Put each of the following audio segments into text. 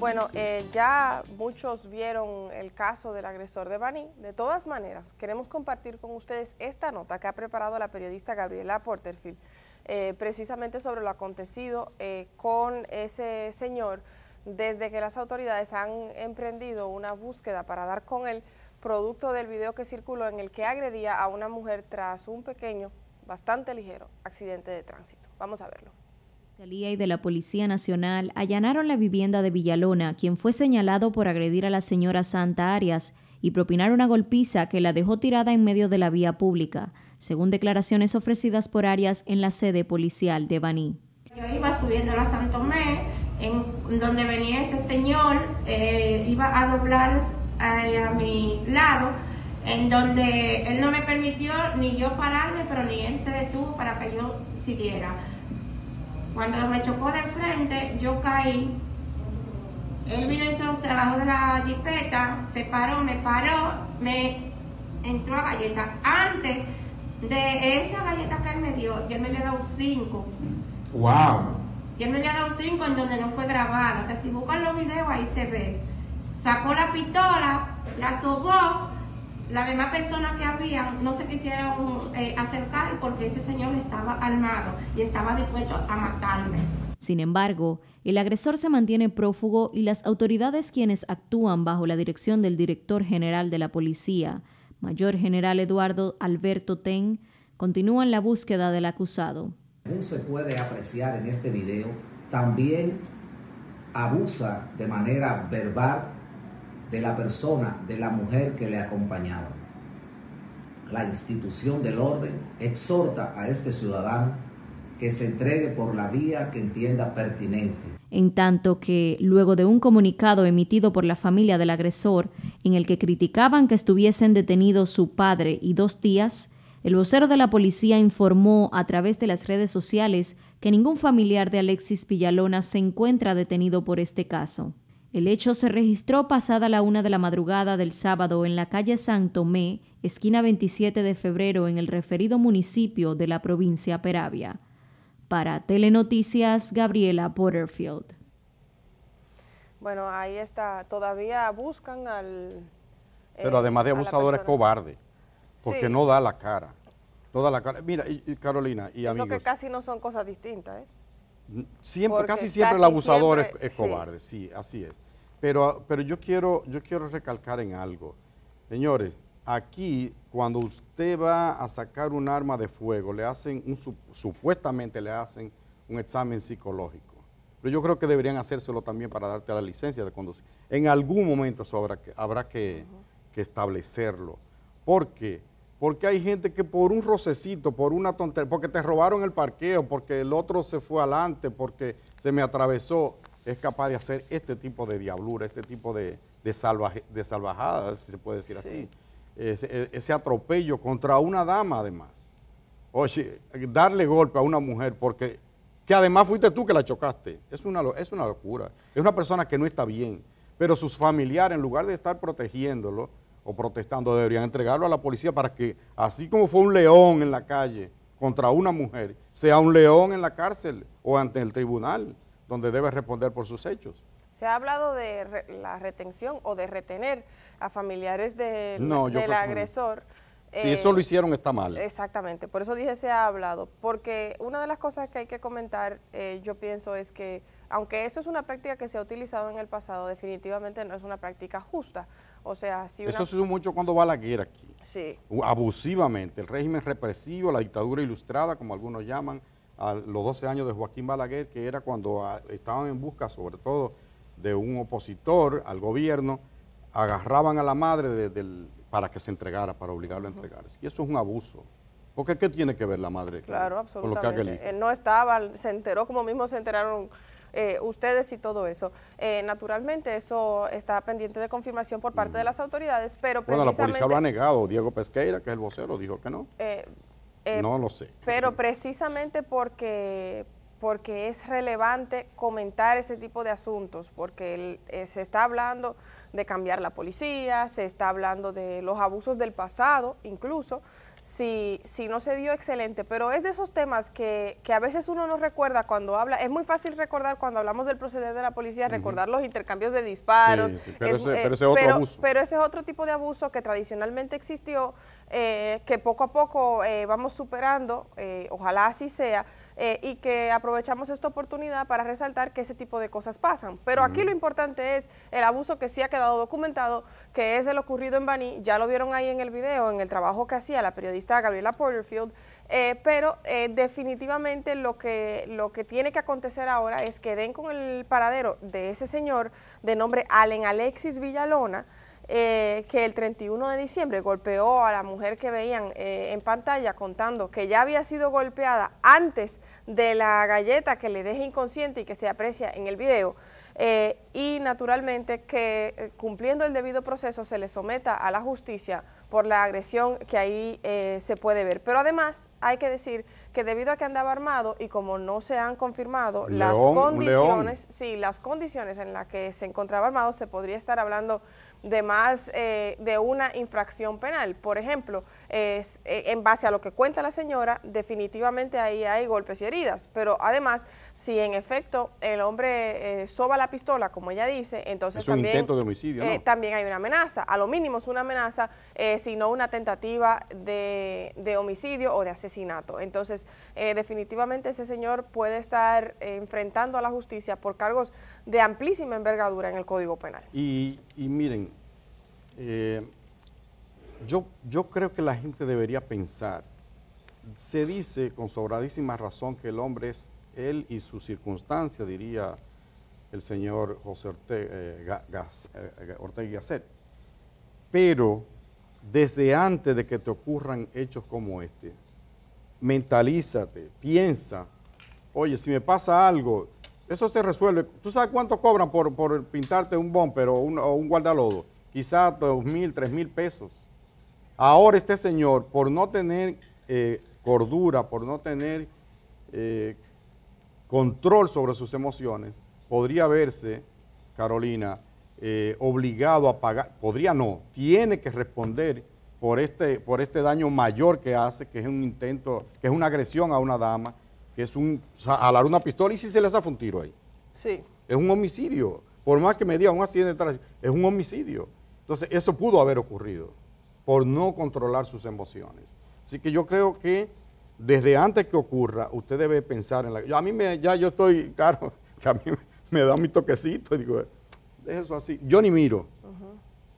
Bueno, eh, ya muchos vieron el caso del agresor de Baní. De todas maneras, queremos compartir con ustedes esta nota que ha preparado la periodista Gabriela Porterfield, eh, precisamente sobre lo acontecido eh, con ese señor desde que las autoridades han emprendido una búsqueda para dar con él, producto del video que circuló en el que agredía a una mujer tras un pequeño, bastante ligero, accidente de tránsito. Vamos a verlo y de la Policía Nacional allanaron la vivienda de Villalona, quien fue señalado por agredir a la señora Santa Arias y propinar una golpiza que la dejó tirada en medio de la vía pública, según declaraciones ofrecidas por Arias en la sede policial de Baní. Yo iba subiendo a la Santomé, en donde venía ese señor, eh, iba a doblar eh, a mi lado, en donde él no me permitió ni yo pararme, pero ni él se detuvo para que yo siguiera. Cuando me chocó de frente, yo caí. Él vino se bajó de la jipeta, se paró, me paró, me entró a galleta. Antes de esa galleta que él me dio, yo me había dado cinco. ¡Wow! Yo me había dado cinco en donde no fue grabada. Que si buscan los videos ahí se ve. Sacó la pistola, la sobó las demás personas que había no se quisieron uh, eh, acercar porque ese señor estaba armado y estaba dispuesto a matarme. Sin embargo, el agresor se mantiene prófugo y las autoridades quienes actúan bajo la dirección del director general de la policía, mayor general Eduardo Alberto Ten, continúan la búsqueda del acusado. Según se puede apreciar en este video, también abusa de manera verbal de la persona, de la mujer que le acompañaba. La institución del orden exhorta a este ciudadano que se entregue por la vía que entienda pertinente en tanto que, luego de un comunicado emitido por la familia del agresor, en el que criticaban que estuviesen detenidos su padre y dos tías, el vocero de la policía informó a través de las redes sociales que ningún familiar de Alexis Villalona se encuentra detenido por este caso. El hecho se registró pasada la una de la madrugada del sábado en la calle San Tomé, esquina 27 de febrero, en el referido municipio de la provincia Peravia. Para Telenoticias, Gabriela Porterfield. Bueno, ahí está. Todavía buscan al... Eh, Pero además de abusador es cobarde, porque no da la cara. toda la cara. Mira, y, y Carolina y Eso que casi no son cosas distintas, ¿eh? Siempre, casi siempre el abusador es, cobarde, sí. así es. Pero, pero yo, quiero, yo quiero recalcar en algo. Señores, aquí cuando usted va a sacar un arma de fuego, le hacen un, supuestamente le hacen un examen psicológico. Pero yo creo que deberían hacérselo también para darte la licencia de conducir. En algún momento eso habrá que, habrá que, que establecerlo. Porque porque hay gente que por un rocecito, por una tontería, porque te robaron el parqueo, porque el otro se fue adelante, porque se me atravesó, es capaz de hacer este tipo de diablura, este tipo de, salvajada, salvajadas, si se puede decir así. E, ese, atropello contra una dama, además. Oye, darle golpe a una mujer porque que además fuiste tú que la chocaste. Es una, es una locura. Es una persona que no está bien. Pero sus familiares, en lugar de estar protegiéndolo, protestando deberían entregarlo a la policía para que, así como fue un león en la calle contra una mujer, sea un león en la cárcel o ante el tribunal, donde debe responder por sus hechos. Se ha hablado de la retención o de retener a familiares del, agresor si eso eh, lo hicieron está mal. Exactamente, por eso dije se ha hablado, porque una de las cosas que hay que comentar, eh, yo pienso, es que aunque eso es una práctica que se ha utilizado en el pasado, definitivamente no es una práctica justa. O sea, si Eso se mucho cuando Balaguer aquí. Sí. Abusivamente, el régimen represivo, la dictadura ilustrada, como algunos llaman, a los 12 años de Joaquín Balaguer, que era cuando ah, estaban en busca sobre todo de un opositor al gobierno, agarraban a la madre del para que se entregara, para obligarlo a entregarse. Y eso es un abuso. Porque ¿qué tiene que ver la madre claro, absolutamente. con lo que haga eh, no estaba, se enteró, como mismo se enteraron eh, ustedes y todo eso. Eh, naturalmente, eso está pendiente de confirmación por parte de las autoridades, pero precisamente... Bueno, la policía lo ha negado. Diego Pesqueira, que es el vocero, dijo que no. no lo sé. Pero precisamente porque porque es relevante comentar ese tipo de asuntos, porque se está hablando de cambiar la policía, se está hablando de los abusos del pasado, incluso, si, si no se dio excelente, pero es de esos temas que, a veces uno no recuerda cuando habla, es muy fácil recordar cuando hablamos del proceder de la policía, recordar los intercambios de disparos, eh, pero, ese, otro es otro tipo de abuso que tradicionalmente existió, eh, que poco a poco eh, vamos superando, ojalá así sea, y que aprovechamos esta oportunidad para resaltar que ese tipo de cosas pasan, pero aquí lo importante es el abuso que sí ha documentado que es el ocurrido en Baní, ya lo vieron ahí en el video, en el trabajo que hacía la periodista Gabriela Porterfield, eh, pero eh, definitivamente lo que, lo que tiene que acontecer ahora es que den con el paradero de ese señor de nombre Allen Alexis Villalona, eh, que el 31 de diciembre golpeó a la mujer que veían en pantalla contando que ya había sido golpeada antes de la galleta que le deja inconsciente y que se aprecia en el video. Eh, y naturalmente que eh, cumpliendo el debido proceso se le someta a la justicia por la agresión que ahí eh, se puede ver. Pero además hay que decir que debido a que andaba armado y como no se han confirmado las condiciones, las condiciones en las que se encontraba armado, se podría estar hablando de más eh, de una infracción penal. Por ejemplo, eh, en base a lo que cuenta la señora, definitivamente ahí hay golpes y heridas. Pero además, si en efecto el hombre eh, soba la pistola, como ella dice, entonces también, hay una amenaza. A lo mínimo es una amenaza, sino una tentativa de, de, homicidio o de asesinato. Entonces, definitivamente ese señor puede estar enfrentando a la justicia por cargos de amplísima envergadura en el Código Penal. y, y miren, eh, yo, creo que la gente debería pensar. Se dice con sobradísima razón que el hombre es él y su circunstancia, diría el señor José eh, eh, Ortega, eh, Gasset. Pero desde antes de que te ocurran hechos como este, mentalízate, piensa, oye, si me pasa algo, eso se resuelve. ¿Tú sabes cuánto cobran por, pintarte un bumper o un, o un guardalodo? quizá dos mil, tres mil pesos. Ahora este señor, por no tener eh, cordura, por no tener eh, control sobre sus emociones, podría verse, Carolina, eh, obligado a pagar, podría no, tiene que responder por este, por este daño mayor que hace, que es un intento, que es una agresión a una dama, que es un, alar una pistola y si se le hace un tiro ahí. Sí. Es un homicidio. Por más que me diga un accidente de tránsito, es un homicidio. Entonces, eso pudo haber ocurrido por no controlar sus emociones. Así que yo creo que desde antes que ocurra, usted debe pensar en la... a mí me, ya yo estoy, claro, que a mí me da mi toquecito y digo, deje eso así. Yo ni miro,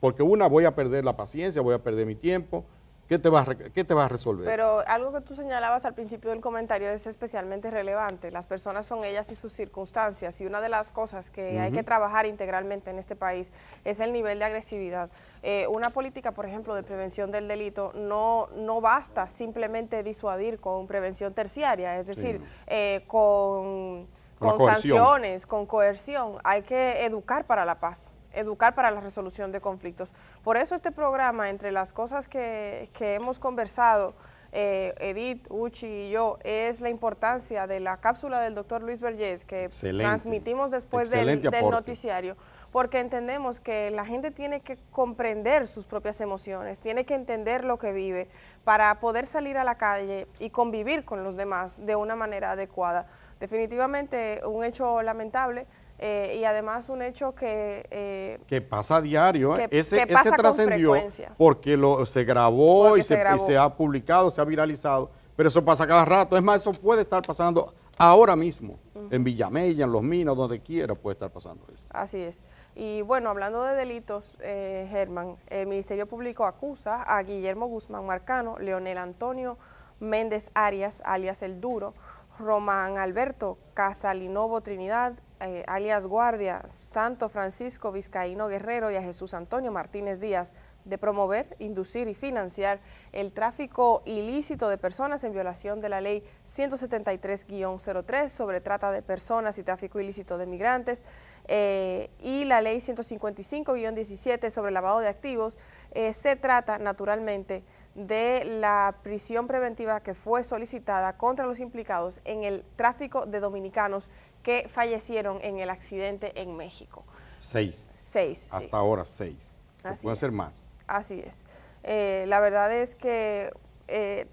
porque una, voy a perder la paciencia, voy a perder mi tiempo, ¿Qué te, va a, te va a resolver? Pero algo que tú señalabas al principio del comentario es especialmente relevante. Las personas son ellas y sus circunstancias. Y una de las cosas que hay que trabajar integralmente en este país es el nivel de agresividad. Eh, una política, por ejemplo, de prevención del delito no, no basta simplemente disuadir con prevención terciaria, es decir, eh, con con sanciones, con coerción. Hay que educar para la paz educar para la resolución de conflictos. Por eso este programa, entre las cosas que, que hemos conversado, eh, Edith, Uchi y yo, es la importancia de la cápsula del doctor Luis Vergés que transmitimos después del, del noticiario, porque entendemos que la gente tiene que comprender sus propias emociones, tiene que entender lo que vive para poder salir a la calle y convivir con los demás de una manera adecuada. Definitivamente un hecho lamentable eh, y además un hecho que... Eh, que pasa a diario, ¿eh? ese, trascendió porque lo, se, grabó, y se, ha publicado, se ha viralizado, pero eso pasa cada rato, es más, eso puede estar pasando ahora mismo, en Villamella, en Los Minas, donde quiera puede estar pasando eso. Así es. Y bueno, hablando de delitos, Germán, el Ministerio Público acusa a Guillermo Guzmán Marcano, Leonel Antonio Méndez Arias, alias El Duro, Román Alberto Casalinovo Trinidad, eh, alias Guardia, Santo Francisco Vizcaíno Guerrero y a Jesús Antonio Martínez Díaz de promover, inducir y financiar el tráfico ilícito de personas en violación de la ley 173-03 sobre trata de personas y tráfico ilícito de migrantes eh, y la ley 155-17 sobre lavado de activos, eh, se trata naturalmente de la prisión preventiva que fue solicitada contra los implicados en el tráfico de dominicanos que fallecieron en el accidente en México. Seis. Seis. Hasta ahora seis. Así puede ser más. Así es. Eh, la verdad es que eh,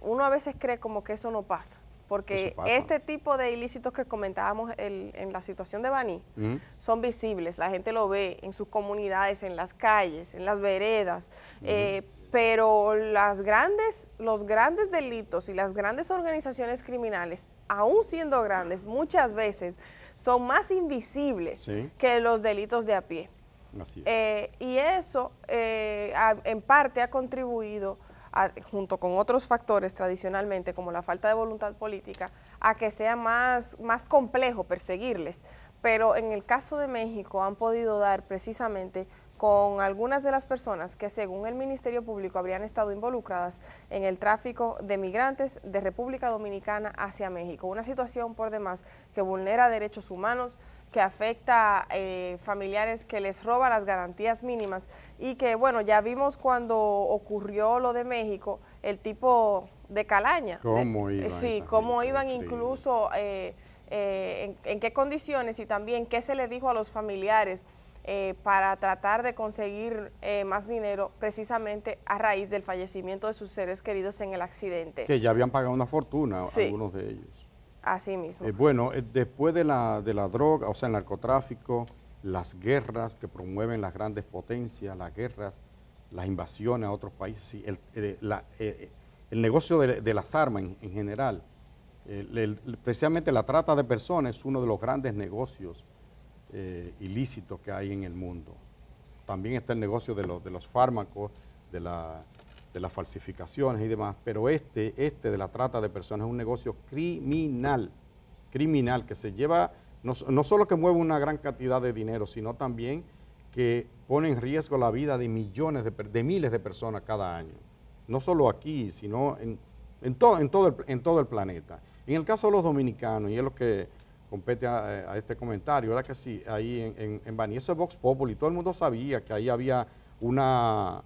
uno a veces cree como que eso no pasa, porque este tipo de ilícitos que comentábamos en la situación de Baní son visibles, la gente lo ve en sus comunidades, en las calles, en las veredas pero las grandes, los grandes delitos y las grandes organizaciones criminales, aún siendo grandes, muchas veces son más invisibles que los delitos de a pie. Eh, y eso eh, en parte ha contribuido, junto con otros factores tradicionalmente, como la falta de voluntad política, a que sea más, más complejo perseguirles. Pero en el caso de México han podido dar precisamente con algunas de las personas que según el Ministerio Público habrían estado involucradas en el tráfico de migrantes de República Dominicana hacia México. Una situación por demás que vulnera derechos humanos, que afecta a eh, familiares, que les roba las garantías mínimas y que, bueno, ya vimos cuando ocurrió lo de México, el tipo de calaña. ¿Cómo iban? Eh, sí, cómo iban incluso, eh, en qué condiciones y también qué se le dijo a los familiares eh, para tratar de conseguir eh, más dinero precisamente a raíz del fallecimiento de sus seres queridos en el accidente. Que ya habían pagado una fortuna algunos de ellos. Así mismo. Eh, bueno, después de la, de la droga, o sea, el narcotráfico, las guerras que promueven las grandes potencias, las guerras, las invasiones a otros países, el, negocio de, las armas en, general, el, precisamente la trata de personas es uno de los grandes negocios eh, ilícito que hay en el mundo. También está el negocio de, de los fármacos, de, la, las falsificaciones y demás, pero este, este de la trata de personas es un negocio criminal, criminal que se lleva, no, no solo que mueve una gran cantidad de dinero, sino también que pone en riesgo la vida de millones, de, miles de personas cada año. No solo aquí, sino en, en, en, todo el, en todo el planeta. En el caso de los dominicanos, y es lo que compete a, este comentario, era que sí, ahí en, en, en Bani, eso es Vox Populi, todo el mundo sabía que ahí había una,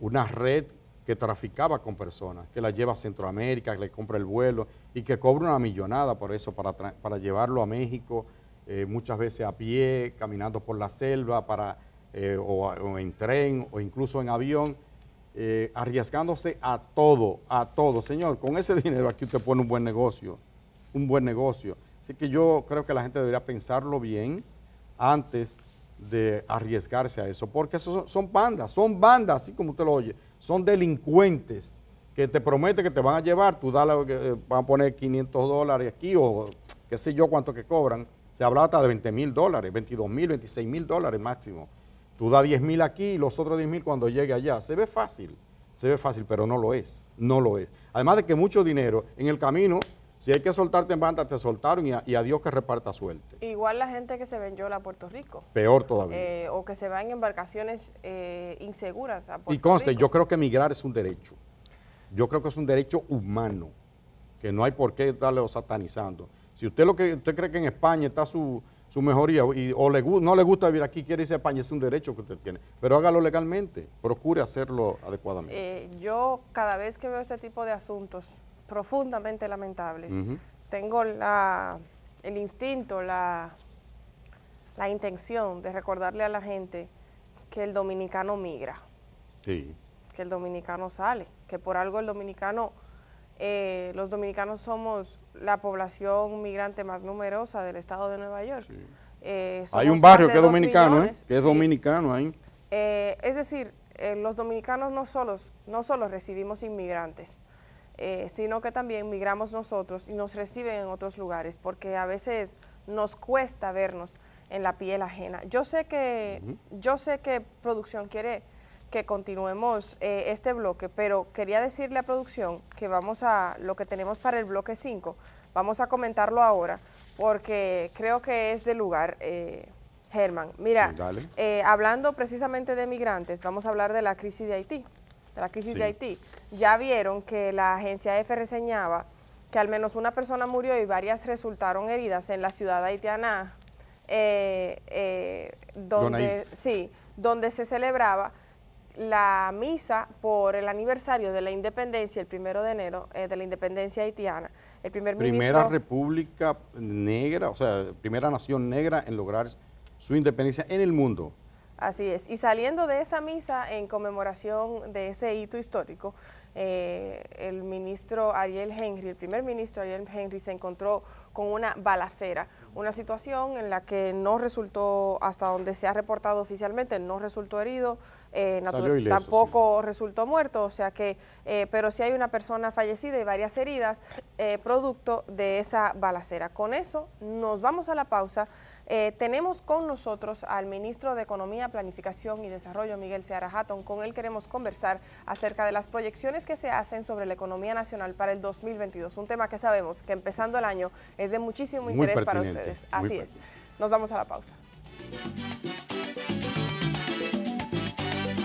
una red que traficaba con personas, que la lleva a Centroamérica, que le compra el vuelo y que cobra una millonada por eso, para, llevarlo a México, eh, muchas veces a pie, caminando por la selva, para, eh, o, en tren o incluso en avión, eh, arriesgándose a todo, a todo. Señor, con ese dinero aquí usted pone un buen negocio, un buen negocio. Así que yo creo que la gente debería pensarlo bien antes de arriesgarse a eso, porque son bandas, son bandas, así como usted lo oye, son delincuentes que te prometen que te van a llevar, tú dale, eh, van a poner 500 dólares aquí o qué sé yo cuánto que cobran, se habla hasta de 20 mil dólares, 22 mil, 26 mil dólares máximo. Tú das 10 mil aquí y los otros 10 mil cuando llegue allá. Se ve fácil, se ve fácil, pero no lo es, no lo es. Además de que mucho dinero en el camino si hay que soltarte en banda, te soltaron y a, Dios que reparta suerte. Igual la gente que se vendió a Puerto Rico. Peor todavía. Eh, o que se va en embarcaciones eh, inseguras a Puerto Rico. Y conste, yo creo que emigrar es un derecho. Yo creo que es un derecho humano, que no hay por qué o satanizando. Si usted lo que usted cree que en España está su, su mejoría y, o no le gusta vivir aquí, quiere irse a España, es un derecho que usted tiene, pero hágalo legalmente, procure hacerlo adecuadamente. Eh, yo cada vez que veo este tipo de asuntos, profundamente lamentables. Tengo el instinto, la, intención de recordarle a la gente que el dominicano migra, que el dominicano sale, que por algo el dominicano, eh, los dominicanos somos la población migrante más numerosa del estado de Nueva York. Eh, hay un barrio que es dominicano, ¿eh? que es dominicano ahí. es decir, los dominicanos no solos, no solo recibimos inmigrantes, eh, sino que también migramos nosotros y nos reciben en otros lugares, porque a veces nos cuesta vernos en la piel ajena. Yo sé que, yo sé que producción quiere que continuemos eh, este bloque, pero quería decirle a producción que vamos a lo que tenemos para el bloque 5, vamos a comentarlo ahora, porque creo que es de lugar. Eh, Germán, mira, hablando precisamente de migrantes, vamos a hablar de la crisis de Haití de la crisis de Haití, ya vieron que la agencia EFE reseñaba que al menos una persona murió y varias resultaron heridas en la ciudad haitiana, eh, eh, donde, sí, donde se celebraba la misa por el aniversario de la independencia, el primero de enero, eh, de la independencia haitiana. El primer primera república negra, o sea, primera nación negra en lograr su independencia en el mundo. Así es. Y saliendo de esa misa en conmemoración de ese hito histórico, eh, el ministro Ariel Henry, el primer ministro Ariel Henry, se encontró con una balacera, una situación en la que no resultó, hasta donde se ha reportado oficialmente, no resultó herido, eh, tampoco resultó muerto, o sea que, eh, pero sí hay una persona fallecida y varias heridas eh, producto de esa balacera. Con eso nos vamos a la pausa. Eh, tenemos con nosotros al ministro de Economía, Planificación y Desarrollo, Miguel Seara Hatton. Con él queremos conversar acerca de las proyecciones que se hacen sobre la economía nacional para el 2022. Un tema que sabemos que empezando el año es de muchísimo interés para ustedes. Así es. Nos vamos a la pausa.